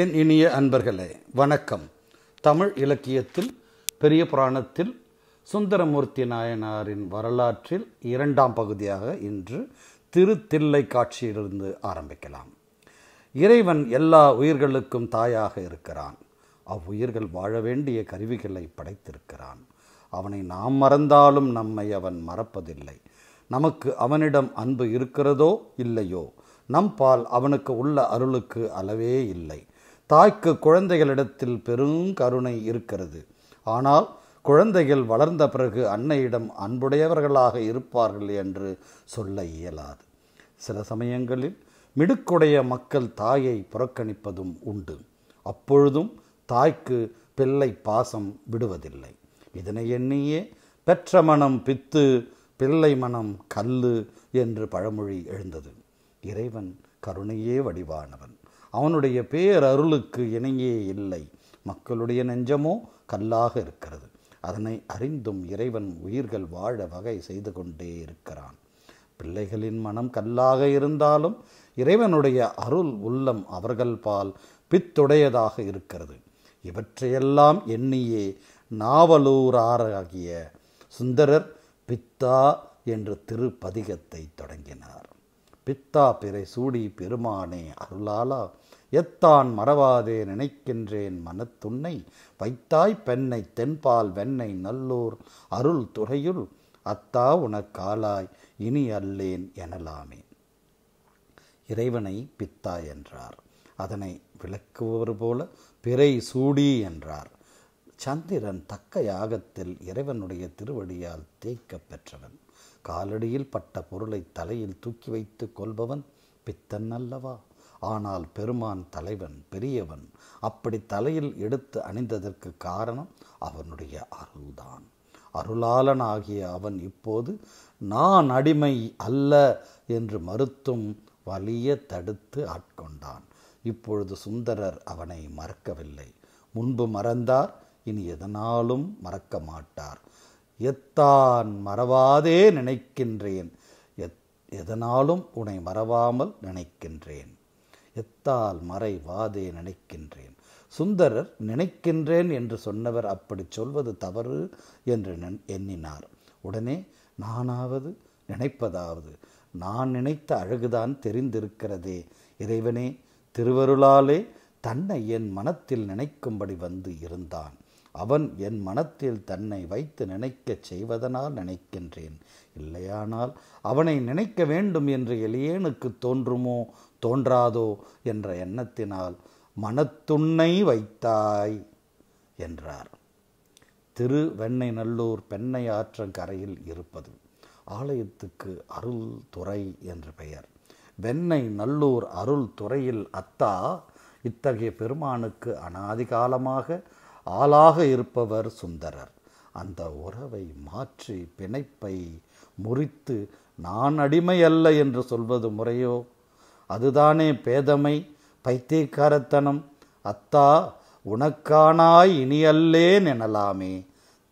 என் இனிய அன்பர்களே வணக்கம் தமிழ் இலக்கியத்தில் பெரிய புராணத்தில் சுந்தரமூர்த்தி நாயனாரின் வரலாற்றில் இரண்டாம் பகுதியாக இன்று திருத்தில்லை காட்சியிலிருந்து ஆரம்பிக்கலாம் இறைவன் எல்லா உயிர்களுக்கும் தாயாக இருக்கிறான் அவ்வுயிர்கள் வாழ வேண்டிய கருவிகளை படைத்திருக்கிறான் அவனை நாம் மறந்தாலும் நம்மை அவன் மறப்பதில்லை நமக்கு அவனிடம் அன்பு இருக்கிறதோ இல்லையோ நம்பால் அவனுக்கு உள்ள அருளுக்கு அளவே இல்லை தாய்க்கு குழந்தைகளிடத்தில் பெரும் கருணை இருக்கிறது ஆனால் குழந்தைகள் வளர்ந்த பிறகு அன்னையிடம் அன்புடையவர்களாக இருப்பார்கள் என்று சொல்ல இயலாது சில சமயங்களில் மிடுக்குடைய மக்கள் தாயை புறக்கணிப்பதும் உண்டு அப்பொழுதும் தாய்க்கு பிள்ளை பாசம் விடுவதில்லை இதனை எண்ணியே பெற்ற மனம் பித்து பிள்ளை மனம் கல்லு என்று பழமொழி எழுந்தது இறைவன் கருணையே வடிவானவன் அவனுடைய பேர் அருளுக்கு இணையே இல்லை மக்களுடைய நெஞ்சமோ கல்லாக இருக்கிறது அதனை அறிந்தும் இறைவன் உயிர்கள் வாழ வகை செய்து கொண்டே இருக்கிறான் பிள்ளைகளின் மனம் கல்லாக இருந்தாலும் இறைவனுடைய அருள் உள்ளம் அவர்கள் பால் பித்துடையதாக இருக்கிறது இவற்றையெல்லாம் எண்ணியே நாவலூராராகிய சுந்தரர் பித்தா என்று திருப்பதிகத்தை தொடங்கினார் பித்தா பிறை சூடி பெருமானே அருளாலா எத்தான் மறவாதே நினைக்கின்றேன் மனத்துன்னை வைத்தாய் பெண்ணை தென்பால் வெண்ணை நல்லூர் அருள் துறையுள் அத்தா உனக்காலாய் இனி அல்லேன் எனலாமே இறைவனை பித்தா என்றார் அதனை விளக்குவர் போல பிறை சூடி என்றார் சந்திரன் தக்க யாகத்தில் இறைவனுடைய திருவடியால் தேய்க்க பெற்றவன் காலடியில் பட்ட பொருளை தலையில் தூக்கி வைத்து கொள்பவன் பித்தன் அல்லவா ஆனால் பெருமான் தலைவன் பெரியவன் அப்படி தலையில் எடுத்து அணிந்ததற்கு காரணம் அவனுடைய அருள்தான் அருளாளனாகிய அவன் இப்போது நான் அடிமை அல்ல என்று மறுத்தும் வலிய தடுத்து ஆட்கொண்டான் இப்பொழுது சுந்தரர் அவனை மறக்கவில்லை முன்பு மறந்தார் இனி எதனாலும் மறக்க மாட்டார் எத்தான் மறவாதே நினைக்கின்றேன் எதனாலும் உன்னை மறவாமல் நினைக்கின்றேன் எத்தால் மறை வாதே நினைக்கின்றேன் சுந்தரர் நினைக்கின்றேன் என்று சொன்னவர் அப்படி சொல்வது தவறு என்று எண்ணினார் உடனே நானாவது நினைப்பதாவது நான் நினைத்த அழகுதான் தெரிந்திருக்கிறதே இறைவனே திருவருளாலே தன்னை என் மனத்தில் நினைக்கும்படி வந்து இருந்தான் அவன் என் மனத்தில் தன்னை வைத்து நினைக்கச் செய்வதனால் நினைக்கின்றேன் இல்லையானால் அவனை நினைக்க வேண்டும் என்று எளியேனுக்கு தோன்றுமோ தோன்றாதோ என்ற எண்ணத்தினால் மனத்துண்ணை வைத்தாய் என்றார் திரு வெண்ணை நல்லூர் பெண்ணை ஆற்றங்கரையில் இருப்பது ஆலயத்துக்கு அருள் துறை என்று பெயர் வெண்ணை நல்லூர் அருள் துறையில் அத்தா இத்தகைய பெருமானுக்கு அனாதிகாலமாக ஆளாக இருப்பவர் சுந்தரர் அந்த உறவை மாற்றி பிணைப்பை முறித்து நான் அடிமை அல்ல என்று சொல்வது முறையோ அதுதானே பேதமை பைத்தியக்காரத்தனம் அத்தா உனக்கானாய் இனியல்லேன் எனலாமே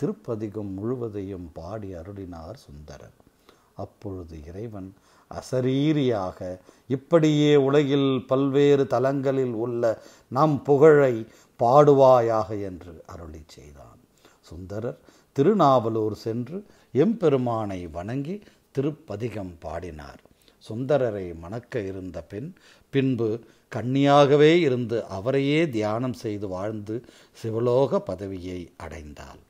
திருப்பதிகம் முழுவதையும் பாடி அருளினார் சுந்தரர் அப்பொழுது இறைவன் அசரீரியாக இப்படியே உலகில் பல்வேறு தலங்களில் உள்ள நம் புகழை பாடுவாயாக என்று அருளி செய்தான் சுந்தரர் திருநாவலூர் சென்று எம்பெருமானை வணங்கி திருப்பதிகம் பாடினார் சுந்தரரை மணக்க இருந்த பெண் பின்பு கண்ணியாகவே இருந்து அவரையே தியானம் செய்து வாழ்ந்து சிவலோக பதவியை அடைந்தாள்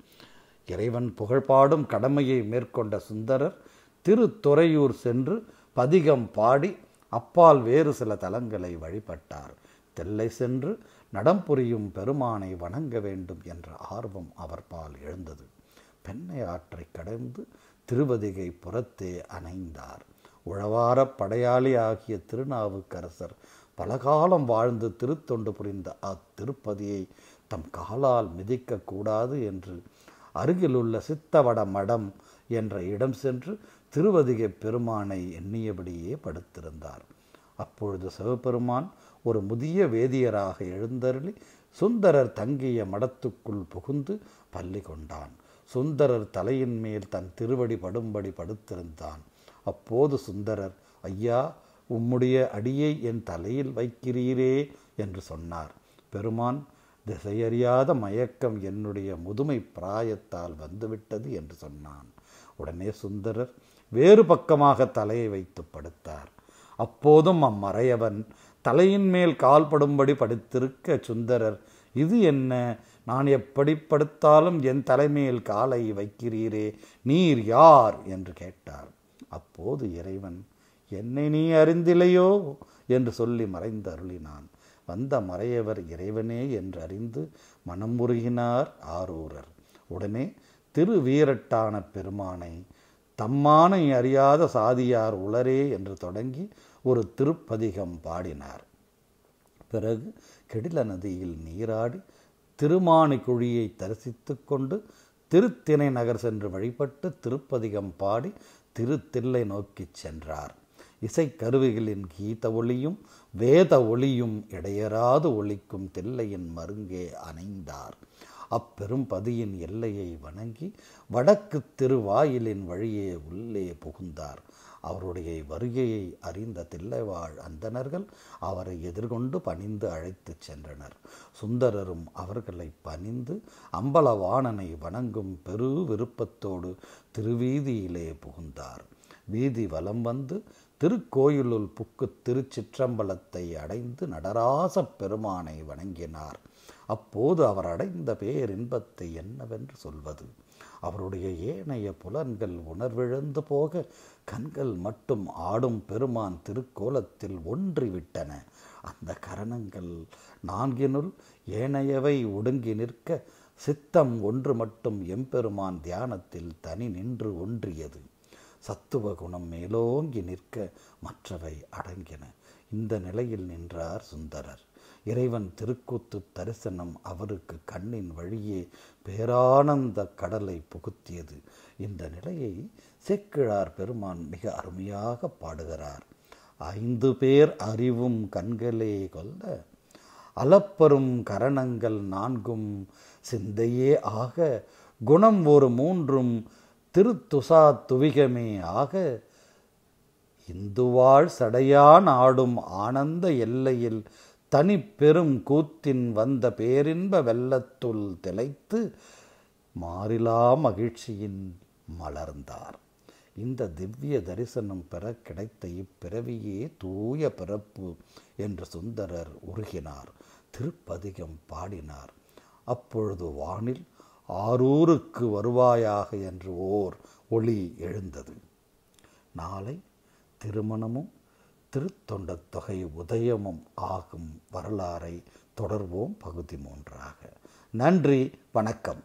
இறைவன் புகழ்பாடும் கடமையை மேற்கொண்ட சுந்தரர் திருத்துறையூர் சென்று பதிகம் பாடி அப்பால் வேறு சில தலங்களை வழிபட்டார் தெல்லை சென்று நடம்புரியும் பெருமானை வணங்க வேண்டும் என்ற ஆர்வம் அவர்பால் எழுந்தது பெண்ணை ஆற்றை கடந்து திருவதிகை புறத்தே அணைந்தார் உழவார படையாளி ஆகிய திருநாவுக்கரசர் பலகாலம் வாழ்ந்து திருத்தொண்டு புரிந்த அத்திருப்பதியை தம் காலால் மிதிக்கக்கூடாது என்று அருகிலுள்ள சித்தவட மடம் என்ற இடம் சென்று திருவதிகை பெருமானை எண்ணியபடியே படுத்திருந்தார் அப்பொழுது சிவபெருமான் ஒரு முதிய வேதியராக எழுந்தருளி சுந்தரர் தங்கிய மடத்துக்குள் புகுந்து பள்ளி கொண்டான் சுந்தரர் தலையின் மேல் தன் திருவடி படும்படி படுத்திருந்தான் அப்போது சுந்தரர் ஐயா உம்முடைய அடியை என் தலையில் வைக்கிறீரே என்று சொன்னார் பெருமான் திசையறியாத மயக்கம் என்னுடைய முதுமை பிராயத்தால் வந்துவிட்டது என்று சொன்னான் உடனே சுந்தரர் வேறு பக்கமாக தலையை வைத்து படுத்தார் அப்போதும் அம்மறையவன் தலையின் மேல் கால்படும்படி படுத்திருக்க சுந்தரர் இது என்ன நான் எப்படி படுத்தாலும் என் தலைமையில் காலை வைக்கிறீரே நீர் யார் என்று கேட்டார் அப்போது இறைவன் என்னை நீ அறிந்திலையோ என்று சொல்லி மறைந்து அருளினான் வந்த மறையவர் இறைவனே என்று அறிந்து மனமுருகினார் ஆரூரர் உடனே திருவீரட்டான பெருமானை தம்மானை அறியாத சாதியார் உளரே என்று தொடங்கி ஒரு திருப்பதிகம் பாடினார் பிறகு கெடில நதியில் நீராடி திருமானி குழியை தரிசித்து கொண்டு திருத்திணை நகர் சென்று வழிபட்டு திருப்பதிகம் பாடி திருத்தில்லை நோக்கி சென்றார் இசைக்கருவிகளின் கீத ஒளியும் வேத ஒளியும் இடையராது ஒழிக்கும் தில்லையின் மருங்கே அணைந்தார் அப்பெரும் பதியின் எல்லையை வணங்கி வடக்கு திருவாயிலின் வழியே உள்ளே புகுந்தார் அவருடைய வருகையை அறிந்த தில்லைவாழ் அந்தனர்கள் அவரை எதிர்கொண்டு பணிந்து அழைத்து சென்றனர் சுந்தரரும் அவர்களை பணிந்து அம்பலவாணனை வணங்கும் பெரு விருப்பத்தோடு திருவீதியிலே புகுந்தார் வீதி வலம் வந்து திருக்கோயிலுள் புக்கு திருச்சிற்றம்பலத்தை அடைந்து நடராச பெருமானை வணங்கினார் அப்போது அவர் அடைந்த பேரின்பத்தை என்னவென்று சொல்வது அவருடைய ஏனைய புலன்கள் உணர்விழந்து போக கண்கள் மட்டும் ஆடும் பெருமான் திருக்கோலத்தில் ஒன்றிவிட்டன அந்த கரணங்கள் நான்கினுள் ஏனையவை ஒடுங்கி நிற்க சித்தம் ஒன்று மட்டும் எம்பெருமான் தியானத்தில் தனி நின்று ஒன்றியது சத்துவ குணம் மேலோங்கி நிற்க மற்றவை அடங்கின இந்த நிலையில் நின்றார் சுந்தரர் இறைவன் திருக்கூத்து தரிசனம் அவருக்கு கண்ணின் வழியே பேரானந்த கடலை புகுத்தியது இந்த நிலையை சேக்கிழார் பெருமான் மிக அருமையாக பாடுகிறார் ஐந்து பேர் அறிவும் கண்களே கொல்ல அலப்பரும் கரணங்கள் நான்கும் சிந்தையே ஆக குணம் ஒரு மூன்றும் திருத்துசா துவிகமே ஆக இந்துவாழ் சடையான் ஆடும் ஆனந்த எல்லையில் தனி பெரும் கூத்தின் வந்த பேரின்ப வெள்ளத்துள் திளைத்து மாறிலா மகிழ்ச்சியின் மலர்ந்தார் இந்த திவ்ய தரிசனம் பெற கிடைத்த இப்பிறவியே தூய பிறப்பு என்று சுந்தரர் உருகினார் திருப்பதிகம் பாடினார் அப்பொழுது வானில் ஆரூருக்கு வருவாயாக என்று ஓர் ஒளி எழுந்தது நாளை திருமணமும் திருத்தொண்ட தொகை உதயமும் ஆகும் வரலாறை தொடர்வோம் பகுதி மூன்றாக நன்றி வணக்கம்